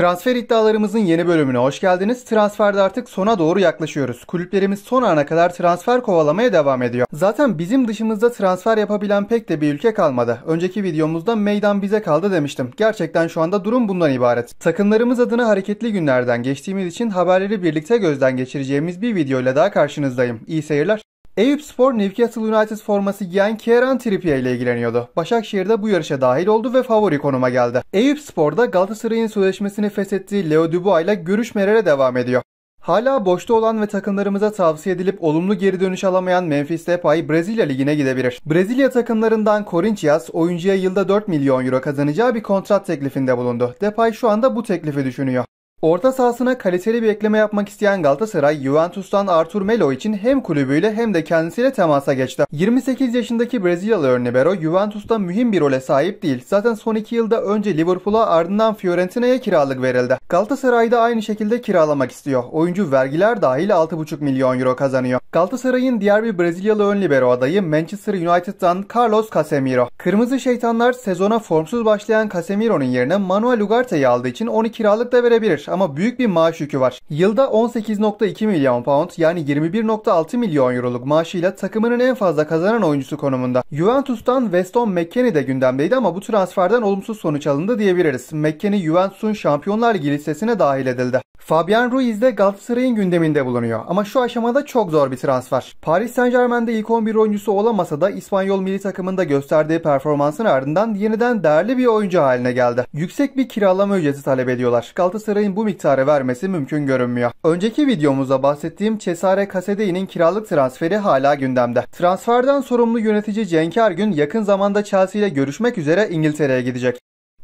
Transfer iddialarımızın yeni bölümüne hoş geldiniz. Transferde artık sona doğru yaklaşıyoruz. Kulüplerimiz son ana kadar transfer kovalamaya devam ediyor. Zaten bizim dışımızda transfer yapabilen pek de bir ülke kalmadı. Önceki videomuzda meydan bize kaldı demiştim. Gerçekten şu anda durum bundan ibaret. Takımlarımız adına hareketli günlerden geçtiğimiz için haberleri birlikte gözden geçireceğimiz bir videoyla daha karşınızdayım. İyi seyirler. Eyüp Spor Newcastle United forması giyen Kieran Trippier ile ilgileniyordu. Başakşehir'de bu yarışa dahil oldu ve favori konuma geldi. Eyüp Spor'da Galatasaray'ın sözleşmesini feshettiği Leo Dubois ile görüşmelere devam ediyor. Hala boşta olan ve takımlarımıza tavsiye edilip olumlu geri dönüş alamayan Memphis Depay Brezilya Ligi'ne gidebilir. Brezilya takımlarından Corinthians oyuncuya yılda 4 milyon euro kazanacağı bir kontrat teklifinde bulundu. Depay şu anda bu teklifi düşünüyor. Orta sahasına kaliteli bir ekleme yapmak isteyen Galatasaray, Juventus'tan Artur Melo için hem kulübüyle hem de kendisiyle temasa geçti. 28 yaşındaki Brezilyalı Örnibero, Juventus'ta mühim bir role sahip değil. Zaten son 2 yılda önce Liverpool'a ardından Fiorentina'ya kiralık verildi. Galatasaray'da aynı şekilde kiralamak istiyor. Oyuncu vergiler dahil 6,5 milyon euro kazanıyor. Galatasaray'ın diğer bir Brezilyalı ön libero adayı Manchester United'dan Carlos Casemiro. Kırmızı Şeytanlar sezona formsuz başlayan Casemiro'nun yerine Manuel Ugarte'yi aldığı için onu kiralık da verebilir ama büyük bir maaş yükü var. Yılda 18.2 milyon pound yani 21.6 milyon euroluk maaşıyla takımının en fazla kazanan oyuncusu konumunda. Juventus'tan Weston McKennie de gündemdeydi ama bu transferden olumsuz sonuç alındı diyebiliriz. McKennie Juventus'un Şampiyonlar Ligi listesine dahil edildi. Fabian Ruiz de Galatasaray'ın gündeminde bulunuyor ama şu aşamada çok zor bir transfer. Paris Saint Germain'de ilk 11 oyuncusu olamasa da İspanyol milli takımında gösterdiği performansın ardından yeniden değerli bir oyuncu haline geldi. Yüksek bir kiralama ücreti talep ediyorlar. Galatasaray'ın bu bu miktarı vermesi mümkün görünmüyor. Önceki videomuzda bahsettiğim Cesare Casede'nin kiralık transferi hala gündemde. Transferden sorumlu yönetici Cenk Ergün yakın zamanda Chelsea ile görüşmek üzere İngiltere'ye gidecek.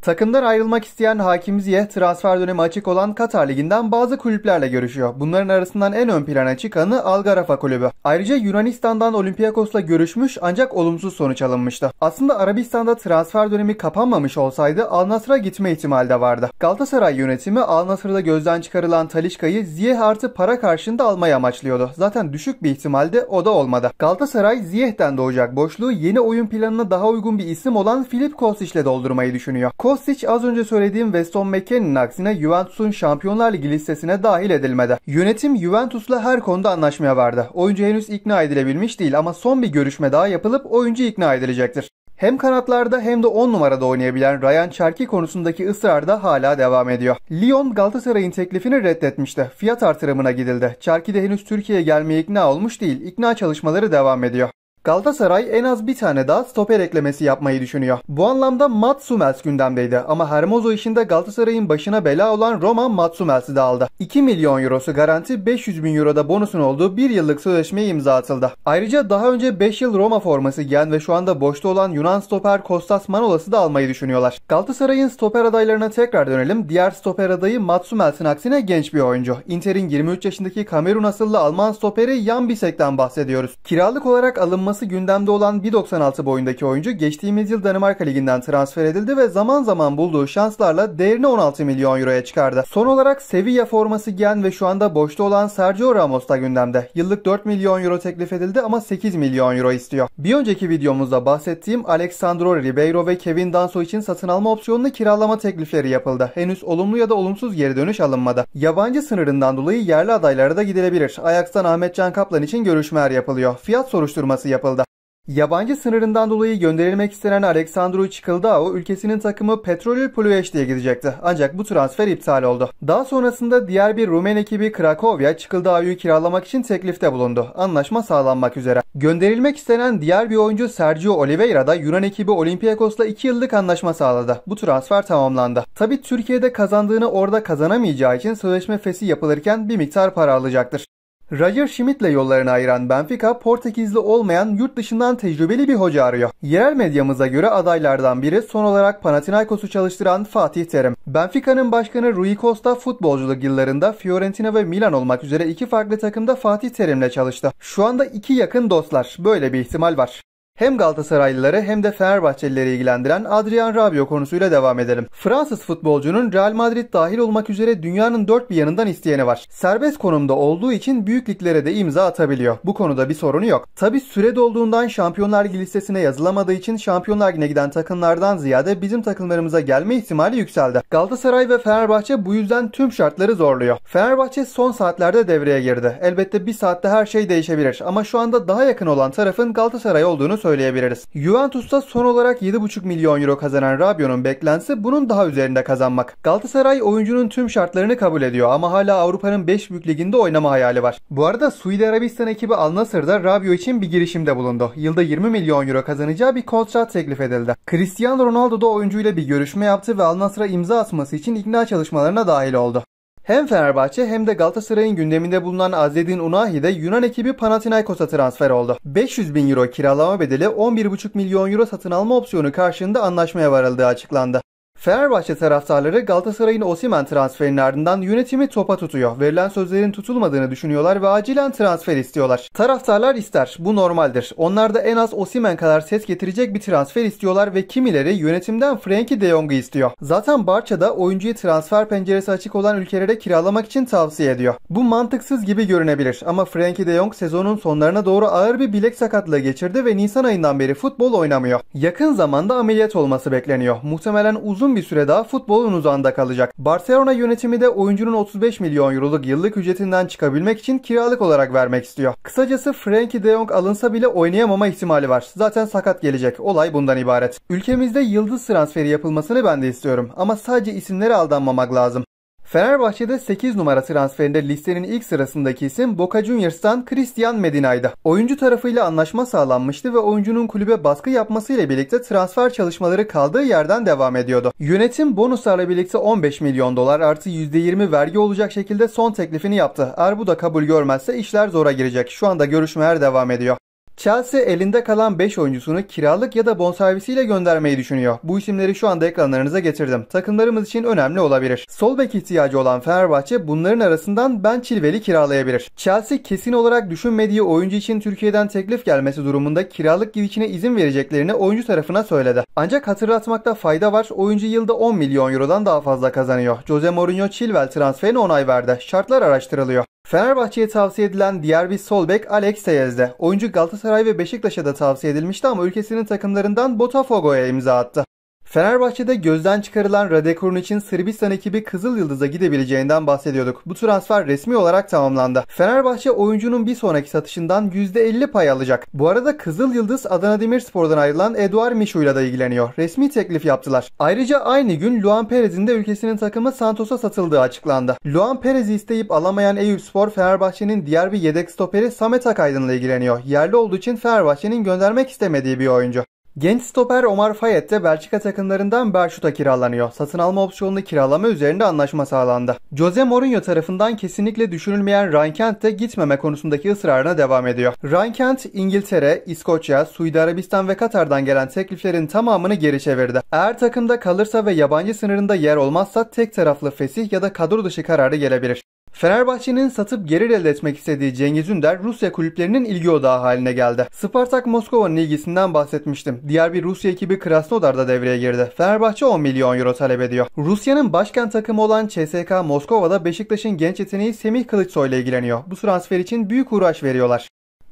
Takımdan ayrılmak isteyen Hakim Ziyeh transfer dönemi açık olan Katar Ligi'nden bazı kulüplerle görüşüyor. Bunların arasından en ön plana çıkanı Algarafa kulübü. Ayrıca Yunanistan'dan Olympiakos'la görüşmüş ancak olumsuz sonuç alınmıştı. Aslında Arabistan'da transfer dönemi kapanmamış olsaydı Al Nasr'a gitme ihtimali de vardı. Galatasaray yönetimi Al Nasr'da gözden çıkarılan Talişka'yı Ziyeh artı para karşında almayı amaçlıyordu. Zaten düşük bir ihtimalde o da olmadı. Galatasaray Ziyeh'ten doğacak boşluğu yeni oyun planına daha uygun bir isim olan Filip ile doldurmayı düşünüyor. Kostic Kostic az önce söylediğim Weston McKennie'nin aksine Juventus'un Şampiyonlar Ligi listesine dahil edilmedi. Yönetim Juventus'la her konuda anlaşmaya vardı. Oyuncu henüz ikna edilebilmiş değil ama son bir görüşme daha yapılıp oyuncu ikna edilecektir. Hem kanatlarda hem de 10 numarada oynayabilen Ryan Cherki konusundaki ısrar da hala devam ediyor. Lyon Galatasaray'ın teklifini reddetmişti. Fiyat artırımına gidildi. Cherki de henüz Türkiye'ye gelmeye ikna olmuş değil. İkna çalışmaları devam ediyor. Galatasaray en az bir tane daha stoper eklemesi yapmayı düşünüyor. Bu anlamda Mats gündemdeydi ama Hermoso işinde Galatasaray'ın başına bela olan Roma Mats de aldı. 2 milyon eurosu garanti 500 bin euroda bonusun olduğu bir yıllık sözleşmeye imza atıldı. Ayrıca daha önce 5 yıl Roma forması giyen ve şu anda boşta olan Yunan stoper Kostas Manolas'ı da almayı düşünüyorlar. Galatasaray'ın stoper adaylarına tekrar dönelim. Diğer stoper adayı Mats aksine genç bir oyuncu. Inter'in 23 yaşındaki Kamerun asıllı Alman stoperi Jan Bisek'ten bahsediyoruz. Kiralık olarak alınması performansı gündemde olan 1.96 boyundaki oyuncu geçtiğimiz yıl Danimarka Ligi'nden transfer edildi ve zaman zaman bulduğu şanslarla değerini 16 milyon euroya çıkardı. Son olarak Sevilla forması giyen ve şu anda boşta olan Sergio Ramos da gündemde. Yıllık 4 milyon euro teklif edildi ama 8 milyon euro istiyor. Bir önceki videomuzda bahsettiğim Alexandro Ribeiro ve Kevin Danso için satın alma opsiyonunu kiralama teklifleri yapıldı. Henüz olumlu ya da olumsuz geri dönüş alınmadı. Yabancı sınırından dolayı yerli adaylara da gidilebilir. Ajax'tan Ahmet Can Kaplan için görüşmeler yapılıyor. Fiyat soruşturması yapıldı yapıldı. Yabancı sınırından dolayı gönderilmek istenen Aleksandru Çikıldao ülkesinin takımı Petrolul Ploiești'ye gidecekti. Ancak bu transfer iptal oldu. Daha sonrasında diğer bir Rumen ekibi Krakovya Çikıldao'yu kiralamak için teklifte bulundu. Anlaşma sağlanmak üzere. Gönderilmek istenen diğer bir oyuncu Sergio Oliveira da Yunan ekibi Olympiakos'la 2 yıllık anlaşma sağladı. Bu transfer tamamlandı. Tabi Türkiye'de kazandığını orada kazanamayacağı için sözleşme fesi yapılırken bir miktar para alacaktır. Roger Schmidt'le yollarını ayıran Benfica, Portekizli olmayan yurt dışından tecrübeli bir hoca arıyor. Yerel medyamıza göre adaylardan biri son olarak Panathinaikos'u çalıştıran Fatih Terim. Benfica'nın başkanı Rui Costa futbolculuk yıllarında Fiorentina ve Milan olmak üzere iki farklı takımda Fatih Terim'le çalıştı. Şu anda iki yakın dostlar. Böyle bir ihtimal var. Hem Galatasaraylıları hem de Fenerbahçelileri ilgilendiren Adrian Rabiot konusuyla devam edelim. Fransız futbolcunun Real Madrid dahil olmak üzere dünyanın dört bir yanından isteyeni var. Serbest konumda olduğu için büyük de imza atabiliyor. Bu konuda bir sorunu yok. Tabi süre dolduğundan Şampiyonlar Ligi listesine yazılamadığı için Şampiyonlar Ligi'ne giden takımlardan ziyade bizim takımlarımıza gelme ihtimali yükseldi. Galatasaray ve Fenerbahçe bu yüzden tüm şartları zorluyor. Fenerbahçe son saatlerde devreye girdi. Elbette bir saatte her şey değişebilir ama şu anda daha yakın olan tarafın Galatasaray olduğunu söyleyebiliriz. Juventus'ta son olarak 7,5 milyon euro kazanan Rabiot'un beklentisi bunun daha üzerinde kazanmak. Galatasaray oyuncunun tüm şartlarını kabul ediyor ama hala Avrupa'nın 5 büyük liginde oynama hayali var. Bu arada Suudi Arabistan ekibi Al Nasır'da Rabiot için bir girişimde bulundu. Yılda 20 milyon euro kazanacağı bir kontrat teklif edildi. Cristiano Ronaldo da oyuncuyla bir görüşme yaptı ve Al Nasır'a imza atması için ikna çalışmalarına dahil oldu. Hem Fenerbahçe hem de Galatasaray'ın gündeminde bulunan Azedin Unahi de Yunan ekibi Panathinaikos'a transfer oldu. 500 bin euro kiralama bedeli 11,5 milyon euro satın alma opsiyonu karşılığında anlaşmaya varıldığı açıklandı. Fenerbahçe taraftarları Galatasaray'ın Osimen transferinin ardından yönetimi topa tutuyor. Verilen sözlerin tutulmadığını düşünüyorlar ve acilen transfer istiyorlar. Taraftarlar ister. Bu normaldir. Onlar da en az Osimen kadar ses getirecek bir transfer istiyorlar ve kimileri yönetimden Frankie de Jong'u istiyor. Zaten Barça da oyuncuyu transfer penceresi açık olan ülkelere kiralamak için tavsiye ediyor. Bu mantıksız gibi görünebilir ama Frankie de Jong sezonun sonlarına doğru ağır bir bilek sakatlığı geçirdi ve Nisan ayından beri futbol oynamıyor. Yakın zamanda ameliyat olması bekleniyor. Muhtemelen uzun uzun bir süre daha futbolun uzağında kalacak. Barcelona yönetimi de oyuncunun 35 milyon euroluk yıllık ücretinden çıkabilmek için kiralık olarak vermek istiyor. Kısacası Frankie de Jong alınsa bile oynayamama ihtimali var. Zaten sakat gelecek. Olay bundan ibaret. Ülkemizde yıldız transferi yapılmasını ben de istiyorum ama sadece isimlere aldanmamak lazım. Fenerbahçe'de 8 numara transferinde listenin ilk sırasındaki isim Boca Juniors'tan Christian Medina'ydı. Oyuncu tarafıyla anlaşma sağlanmıştı ve oyuncunun kulübe baskı yapmasıyla birlikte transfer çalışmaları kaldığı yerden devam ediyordu. Yönetim bonuslarla birlikte 15 milyon dolar artı %20 vergi olacak şekilde son teklifini yaptı. Eğer bu da kabul görmezse işler zora girecek. Şu anda görüşmeler devam ediyor. Chelsea elinde kalan 5 oyuncusunu kiralık ya da bonservisiyle göndermeyi düşünüyor. Bu isimleri şu anda ekranlarınıza getirdim. Takımlarımız için önemli olabilir. Sol bek ihtiyacı olan Fenerbahçe bunların arasından Ben Chilwell'i kiralayabilir. Chelsea kesin olarak düşünmediği oyuncu için Türkiye'den teklif gelmesi durumunda kiralık girişine izin vereceklerini oyuncu tarafına söyledi. Ancak hatırlatmakta fayda var. Oyuncu yılda 10 milyon eurodan daha fazla kazanıyor. Jose Mourinho Chilwell transferine onay verdi. Şartlar araştırılıyor. Fenerbahçe'ye tavsiye edilen diğer bir sol bek Alex Teyez'de. Oyuncu Galatasaray ve Beşiktaş'a da tavsiye edilmişti ama ülkesinin takımlarından Botafogo'ya imza attı. Fenerbahçe'de gözden çıkarılan Radekorn için Sırbistan ekibi Kızıl Yıldız'a gidebileceğinden bahsediyorduk. Bu transfer resmi olarak tamamlandı. Fenerbahçe oyuncunun bir sonraki satışından %50 pay alacak. Bu arada Kızıl Yıldız Adana Demirspor'dan ayrılan Eduard Mişu ile de ilgileniyor. Resmi teklif yaptılar. Ayrıca aynı gün Luan Perez'in de ülkesinin takımı Santos'a satıldığı açıklandı. Luan Perez'i isteyip alamayan Eyüp Spor Fenerbahçe'nin diğer bir yedek stoperi Samet Akaydın ile ilgileniyor. Yerli olduğu için Fenerbahçe'nin göndermek istemediği bir oyuncu. Genç stoper Omar Fayet de Belçika takımlarından Berşut'a kiralanıyor. Satın alma opsiyonunu kiralama üzerinde anlaşma sağlandı. Jose Mourinho tarafından kesinlikle düşünülmeyen Ryan Kent de gitmeme konusundaki ısrarına devam ediyor. Ryan Kent, İngiltere, İskoçya, Suudi Arabistan ve Katar'dan gelen tekliflerin tamamını geri çevirdi. Eğer takımda kalırsa ve yabancı sınırında yer olmazsa tek taraflı fesih ya da kadro dışı kararı gelebilir. Fenerbahçe'nin satıp geri elde etmek istediği Cengiz Ünder Rusya kulüplerinin ilgi odağı haline geldi. Spartak Moskova'nın ilgisinden bahsetmiştim. Diğer bir Rusya ekibi Krasnodar da devreye girdi. Fenerbahçe 10 milyon euro talep ediyor. Rusya'nın başkent takımı olan CSK Moskova'da Beşiktaş'ın genç yeteneği Semih Kılıçsoy ile ilgileniyor. Bu transfer için büyük uğraş veriyorlar.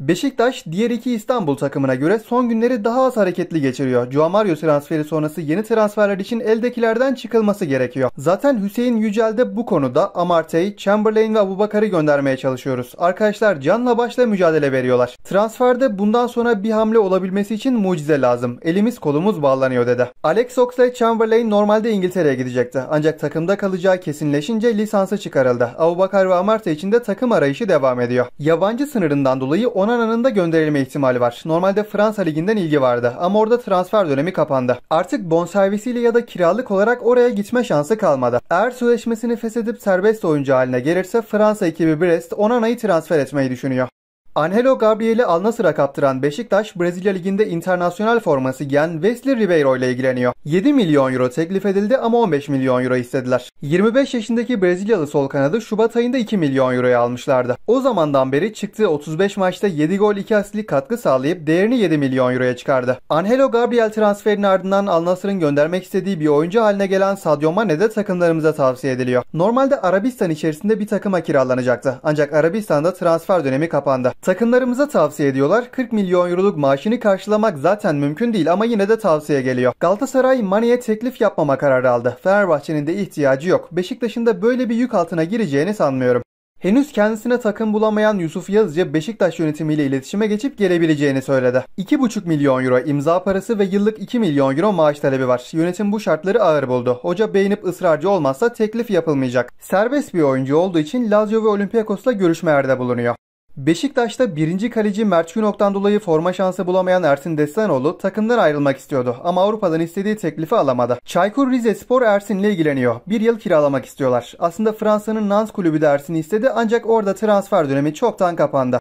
Beşiktaş diğer iki İstanbul takımına göre son günleri daha az hareketli geçiriyor. Joao Mario transferi sonrası yeni transferler için eldekilerden çıkılması gerekiyor. Zaten Hüseyin Yücel de bu konuda Amartey, Chamberlain ve Abubakar'ı göndermeye çalışıyoruz. Arkadaşlar canla başla mücadele veriyorlar. Transferde bundan sonra bir hamle olabilmesi için mucize lazım. Elimiz kolumuz bağlanıyor dedi. Alex Oxley Chamberlain normalde İngiltere'ye gidecekti. Ancak takımda kalacağı kesinleşince lisansı çıkarıldı. Abubakar ve Amartey için de takım arayışı devam ediyor. Yabancı sınırından dolayı ona Onana'nın da gönderilme ihtimali var. Normalde Fransa liginden ilgi vardı ama orada transfer dönemi kapandı. Artık bonservisiyle ya da kiralık olarak oraya gitme şansı kalmadı. Eğer sözleşmesini feshedip serbest oyuncu haline gelirse Fransa ekibi Brest Onana'yı transfer etmeyi düşünüyor. Angelo Gabriel'i Al-Nasır'a kaptıran Beşiktaş, Brezilya Ligi'nde internasyonal forması giyen Wesley Ribeiro ile ilgileniyor. 7 milyon euro teklif edildi ama 15 milyon euro istediler. 25 yaşındaki Brezilyalı sol kanadı Şubat ayında 2 milyon euroya almışlardı. O zamandan beri çıktığı 35 maçta 7 gol 2 asistlik katkı sağlayıp değerini 7 milyon euroya çıkardı. Angelo Gabriel transferinin ardından Al-Nasır'ın göndermek istediği bir oyuncu haline gelen Sadio Mane de takımlarımıza tavsiye ediliyor. Normalde Arabistan içerisinde bir takıma kiralanacaktı. Ancak Arabistan'da transfer dönemi kapandı. Takımlarımıza tavsiye ediyorlar. 40 milyon euroluk maaşını karşılamak zaten mümkün değil ama yine de tavsiye geliyor. Galatasaray Mane'ye teklif yapmama kararı aldı. Fenerbahçe'nin de ihtiyacı yok. Beşiktaş'ın da böyle bir yük altına gireceğini sanmıyorum. Henüz kendisine takım bulamayan Yusuf Yazıcı Beşiktaş yönetimiyle iletişime geçip gelebileceğini söyledi. 2,5 milyon euro imza parası ve yıllık 2 milyon euro maaş talebi var. Yönetim bu şartları ağır buldu. Hoca beğenip ısrarcı olmazsa teklif yapılmayacak. Serbest bir oyuncu olduğu için Lazio ve Olympiakos'la görüşme yerde bulunuyor. Beşiktaş'ta birinci kaleci Mert Günok'tan dolayı forma şansı bulamayan Ersin Destanoğlu takımdan ayrılmak istiyordu ama Avrupa'dan istediği teklifi alamadı. Çaykur Rizespor Ersin'le ilgileniyor. Bir yıl kiralamak istiyorlar. Aslında Fransa'nın Nans kulübü de Ersin'i istedi ancak orada transfer dönemi çoktan kapandı.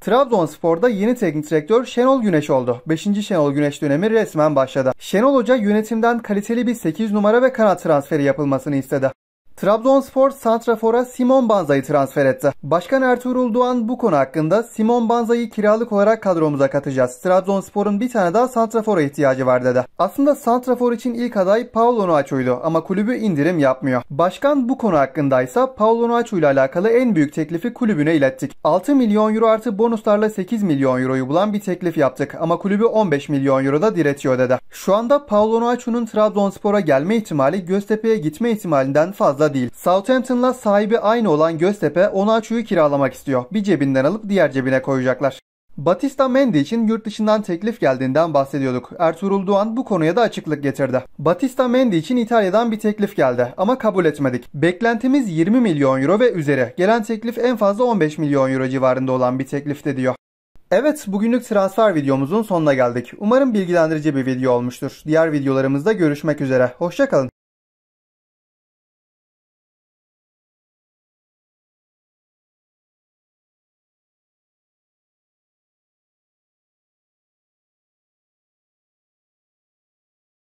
Trabzonspor'da yeni teknik direktör Şenol Güneş oldu. 5. Şenol Güneş dönemi resmen başladı. Şenol Hoca yönetimden kaliteli bir 8 numara ve kanat transferi yapılmasını istedi. Trabzonspor Santrafor'a Simon Banza'yı transfer etti. Başkan Ertuğrul Doğan bu konu hakkında Simon Banza'yı kiralık olarak kadromuza katacağız. Trabzonspor'un bir tane daha Santrafor'a ihtiyacı var dedi. Aslında Santrafor için ilk aday Paulo Nuaço'ydu ama kulübü indirim yapmıyor. Başkan bu konu hakkındaysa Paulo Nuaço alakalı en büyük teklifi kulübüne ilettik. 6 milyon euro artı bonuslarla 8 milyon euroyu bulan bir teklif yaptık ama kulübü 15 milyon euro da diretiyor dedi. Şu anda Paulo Nuaço'nun Trabzonspor'a gelme ihtimali Göztepe'ye gitme ihtimalinden fazla fazla değil. Southampton'la sahibi aynı olan Göztepe Onaçu'yu kiralamak istiyor. Bir cebinden alıp diğer cebine koyacaklar. Batista Mendy için yurt dışından teklif geldiğinden bahsediyorduk. Ertuğrul Doğan bu konuya da açıklık getirdi. Batista Mendy için İtalya'dan bir teklif geldi ama kabul etmedik. Beklentimiz 20 milyon euro ve üzeri. Gelen teklif en fazla 15 milyon euro civarında olan bir teklifti diyor. Evet bugünlük transfer videomuzun sonuna geldik. Umarım bilgilendirici bir video olmuştur. Diğer videolarımızda görüşmek üzere. Hoşçakalın.